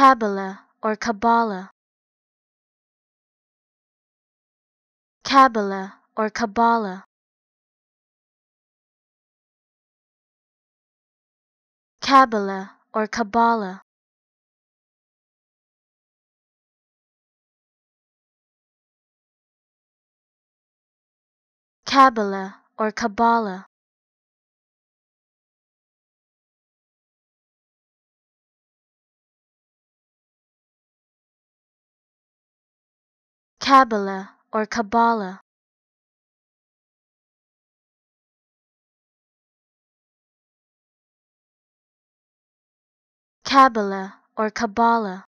Kabbalah or Kabbalah Kabbalah or Kabbalah Kabbalah or Kabbalah Kabbalah or Kabbalah Kabbalah or Kabbalah Kabbalah or Kabbalah